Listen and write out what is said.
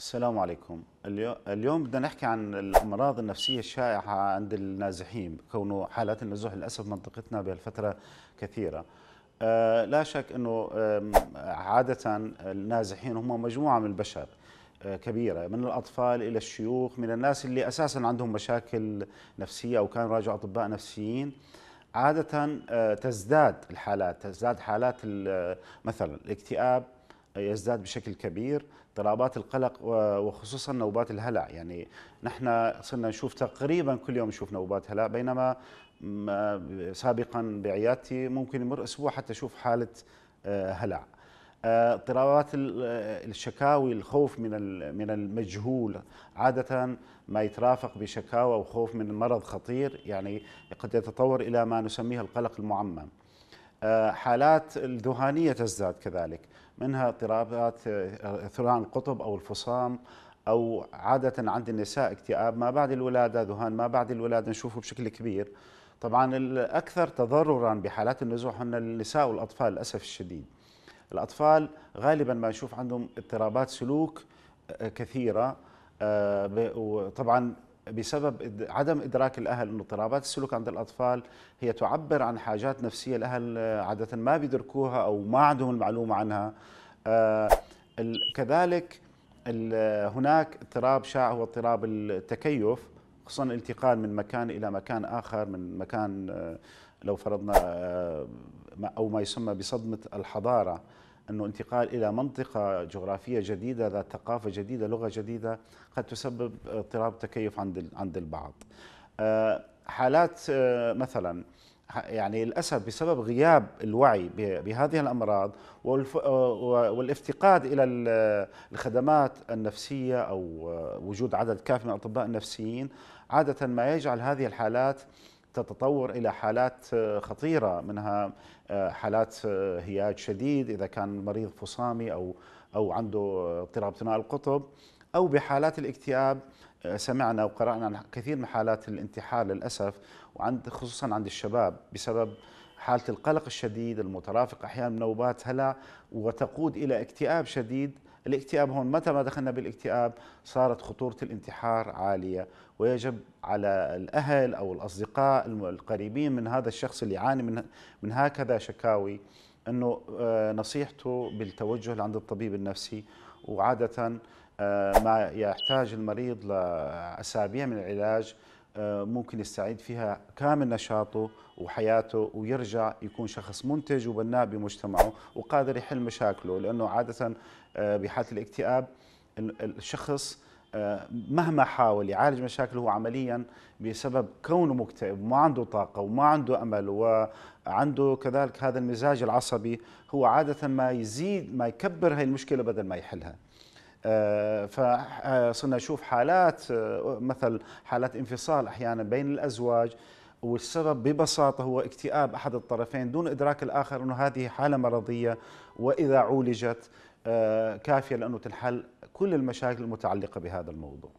السلام عليكم اليوم بدنا نحكي عن الأمراض النفسية الشائعة عند النازحين كونه حالات النزوح للأسف منطقتنا بهالفترة كثيرة آه، لا شك أنه عادة النازحين هم مجموعة من البشر آه، كبيرة من الأطفال إلى الشيوخ من الناس اللي أساسا عندهم مشاكل نفسية أو كانوا راجعوا أطباء نفسيين عادة آه، تزداد الحالات تزداد حالات مثلا الاكتئاب يزداد بشكل كبير اضطرابات القلق وخصوصا نوبات الهلع يعني نحن صرنا نشوف تقريبا كل يوم نشوف نوبات هلع بينما سابقا بعيادتي ممكن يمر اسبوع حتى اشوف حاله آه، هلع اضطرابات آه، الشكاوي الخوف من من المجهول عاده ما يترافق بشكاوى وخوف من مرض خطير يعني قد يتطور الى ما نسميه القلق المعمم آه، حالات الذهانيه تزداد كذلك منها اضطرابات آه، ثلان القطب أو الفصام أو عادة عند النساء اكتئاب ما بعد الولادة ذهان ما بعد الولادة نشوفه بشكل كبير طبعا الأكثر تضررا بحالات النزوح هن النساء والأطفال للأسف الشديد الأطفال غالبا ما نشوف عندهم اضطرابات سلوك آه، كثيرة آه، وطبعا بسبب عدم إدراك الأهل انه اضطرابات السلوك عند الأطفال هي تعبر عن حاجات نفسية الأهل عادة ما بيدركوها أو ما عندهم المعلومة عنها آه، كذلك هناك اضطراب شائع هو اضطراب التكيف خصوصا الانتقال من مكان إلى مكان آخر من مكان آه، لو فرضنا آه، أو ما يسمى بصدمة الحضارة أنه انتقال إلى منطقة جغرافية جديدة ذات ثقافة جديدة لغة جديدة قد تسبب اضطراب تكيف عند عند البعض آه، حالات آه، مثلا يعني للاسف بسبب غياب الوعي بهذه الامراض آه، والافتقاد الى الخدمات النفسيه او وجود عدد كافي من الاطباء النفسيين عاده ما يجعل هذه الحالات تتطور الى حالات آه، خطيره منها آه، حالات آه، هياج شديد اذا كان المريض فصامي او او عنده اضطراب ثنائي القطب او بحالات الاكتئاب سمعنا وقرانا عن كثير من حالات الانتحار للاسف وعند خصوصا عند الشباب بسبب حاله القلق الشديد المترافق احيانا نوبات هلع وتقود الى اكتئاب شديد الاكتئاب هون متى ما دخلنا بالاكتئاب صارت خطورة الانتحار عالية ويجب على الأهل أو الأصدقاء القريبين من هذا الشخص اللي يعاني من, من هكذا شكاوي أنه آه، نصيحته بالتوجه عند الطبيب النفسي وعادة آه، ما يحتاج المريض لأسابيع من العلاج آه، ممكن يستعيد فيها كامل نشاطه وحياته ويرجع يكون شخص منتج وبناء بمجتمعه وقادر يحل مشاكله لأنه عادة آه، بحالة الاكتئاب الشخص آه، مهما حاول يعالج مشاكله هو عمليا بسبب كونه مكتئب وما عنده طاقة وما عنده أمل وعنده كذلك هذا المزاج العصبي هو عادة ما يزيد ما يكبر هاي المشكلة بدل ما يحلها آه، فصرنا نشوف حالات آه، مثل حالات انفصال احيانا بين الازواج والسبب ببساطة هو اكتئاب أحد الطرفين دون إدراك الآخر أنه هذه حالة مرضية وإذا عولجت آه، كافية لأنه تنحل كل المشاكل المتعلقة بهذا الموضوع